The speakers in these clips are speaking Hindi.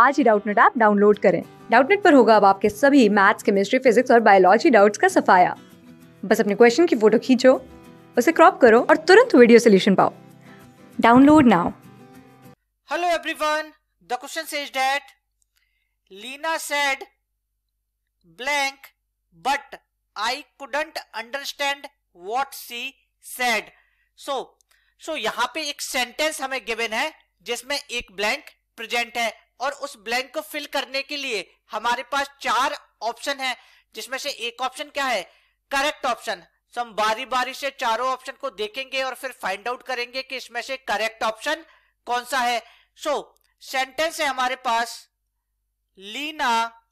आज ही डाउटनेट ऐप डाउनलोड करें डाउटनेट पर होगा अब आपके सभी मैथ्स केमिस्ट्री फिजिक्स और बायोलॉजी डाउट्स का सफाया बस अपने क्वेश्चन की फोटो खींचो उसे क्रॉप करो और तुरंत वीडियो सोल्यूशन पाओ download now hello everyone the question is that Leena said blank but I couldn't understand what she said so so यहां पे एक सेंटेंस हमें गिवन है जिसमें एक ब्लैंक प्रेजेंट है और उस ब्लैंक को फिल करने के लिए हमारे पास चार ऑप्शन है जिसमें से एक ऑप्शन क्या है करेक्ट ऑप्शन सो हम बारी बारी से चारों ऑप्शन को देखेंगे और फिर फाइंड आउट करेंगे कि इसमें से करेक्ट ऑप्शन कौन सा है सो so, सेंटेंस है हमारे पास Leena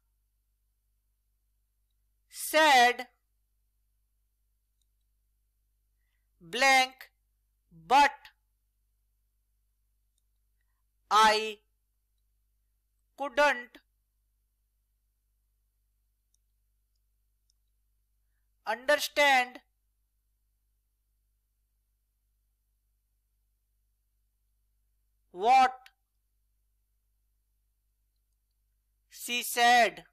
said blank but I couldn't understand what she said.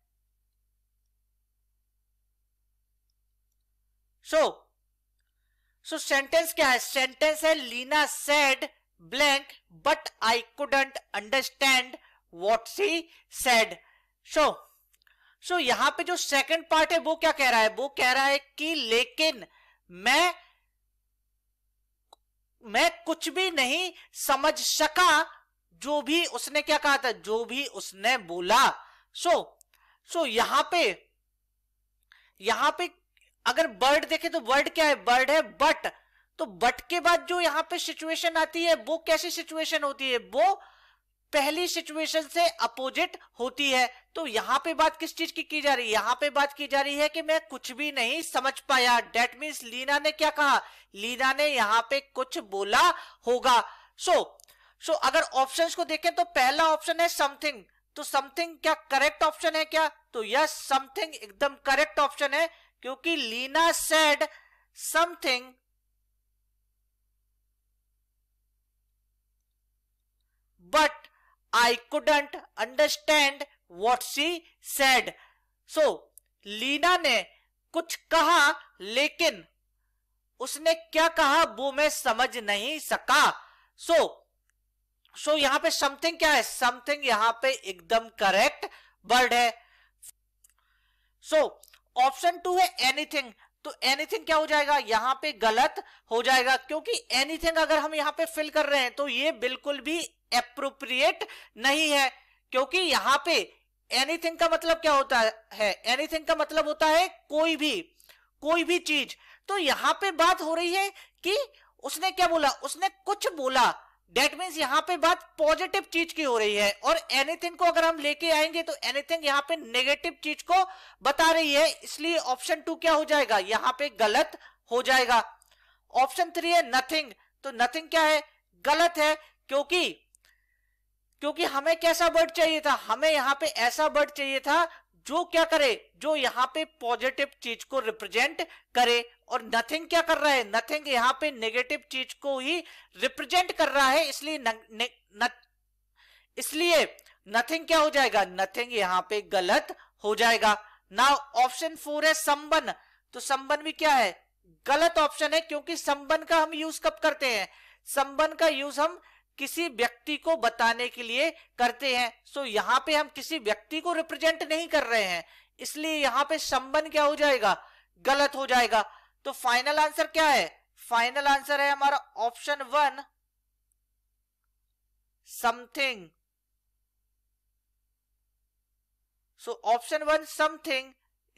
So, so sentence क्या है Sentence है said blank but I couldn't understand what she said so so यहां पे जो सेकंड पार्ट है वो क्या कह रहा है वो कह रहा है कि लेकिन मैं मैं कुछ भी नहीं समझ सका जो भी उसने क्या कहा था जो भी उसने बोला सो so, सो so यहां पे यहां पे अगर बर्ड देखे तो वर्ड क्या है बर्ड है बट तो बट के बाद जो यहां पे सिचुएशन आती है वो कैसी सिचुएशन होती है वो पहली सिचुएशन से अपोजिट होती है तो यहाँ पे बात किस चीज की की जा रही है यहाँ पे बात की जा रही है कि मैं कुछ भी नहीं समझ पाया डेट मीन लीना ने क्या कहा लीना ने यहाँ पे कुछ बोला होगा सो so, सो so अगर ऑप्शंस को देखें तो पहला ऑप्शन है समथिंग तो समथिंग क्या करेक्ट ऑप्शन है क्या तो यस समथिंग एकदम करेक्ट ऑप्शन है क्योंकि Leena said something but I couldn't understand what she said. So, Leena ने कुछ कहा लेकिन उसने क्या कहा वो मैं समझ नहीं सका सो so, सो so यहाँ पे समथिंग क्या है समथिंग यहाँ पे एकदम करेक्ट वर्ड है सो ऑप्शन टू है एनीथिंग तो एनीथिंग क्या हो जाएगा यहाँ पे गलत हो जाएगा क्योंकि एनीथिंग अगर हम यहाँ पे फिल कर रहे हैं तो ये बिल्कुल भी एप्रोप्रिएट नहीं है क्योंकि यहां पे एनीथिंग का मतलब क्या होता है एनीथिंग का मतलब होता है कोई भी कोई भी चीज तो यहां पे बात हो रही है कि उसने क्या बोला उसने कुछ बोला डेट मीन यहाँ पे बात पॉजिटिव चीज की हो रही है और एनीथिंग को अगर हम लेके आएंगे तो एनीथिंग यहाँ पे नेगेटिव चीज को बता रही है इसलिए ऑप्शन टू क्या हो जाएगा यहाँ पे गलत हो जाएगा ऑप्शन थ्री है नथिंग तो नथिंग क्या है गलत है क्योंकि क्योंकि हमें कैसा बर्ड चाहिए था हमें यहाँ पे ऐसा बर्ड चाहिए था जो क्या करे जो यहाँ पे पॉजिटिव चीज को रिप्रेजेंट करे और नथिंग क्या कर रहा है नथिंग यहाँ पे नेगेटिव चीज को ही रिप्रेजेंट कर रहा है इसलिए न, न, न, इसलिए नथिंग क्या हो जाएगा नथिंग यहाँ पे गलत हो जाएगा नाउ ऑप्शन फोर है संबन तो संबन भी क्या है गलत ऑप्शन है क्योंकि संबन का हम यूज कब करते हैं संबन का यूज हम किसी व्यक्ति को बताने के लिए करते हैं सो so, यहाँ पे हम किसी व्यक्ति को रिप्रेजेंट नहीं कर रहे हैं इसलिए यहाँ पे संबंध क्या हो जाएगा गलत हो जाएगा तो फाइनल आंसर क्या है फाइनल आंसर है हमारा option one something so option one something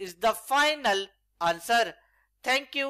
is the final answer thank you